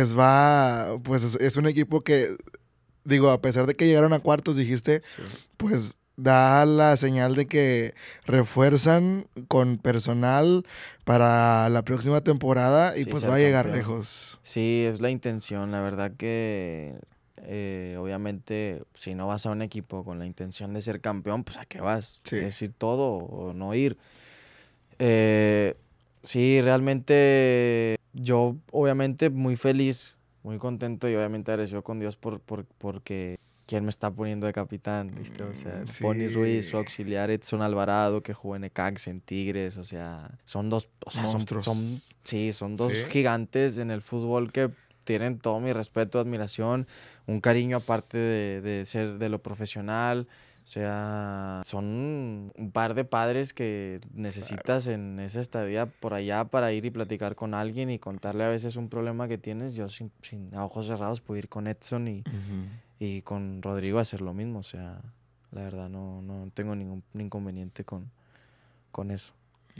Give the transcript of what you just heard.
Pues va, pues es, un equipo que, digo, a pesar de que llegaron a cuartos, dijiste, pues da la señal de que refuerzan con personal para la próxima temporada y pues va a llegar lejos. Sí, es la intención, la verdad que eh, obviamente si no vas a un equipo con la intención de ser campeón, pues a qué vas, decir es todo o no ir. Eh, Sí, realmente yo obviamente muy feliz, muy contento y obviamente agradecido con Dios por, por, porque quién me está poniendo de capitán, ¿viste? O sea, mm, Bonnie Ruiz, su auxiliar Edson Alvarado, que jugó en Ecax, en Tigres, o sea, son dos, o sea, son, son dos gigantes en el fútbol que tienen todo mi respeto, admiración, un cariño aparte de, de ser de lo profesional, o sea, son un par de padres que necesitas en esa estadía por allá para ir y platicar con alguien y contarle a veces un problema que tienes. Yo sin, sin ojos cerrados puedo ir con Edson y, y con Rodrigo a hacer lo mismo. O sea, la verdad no, no tengo ningún inconveniente con, con eso.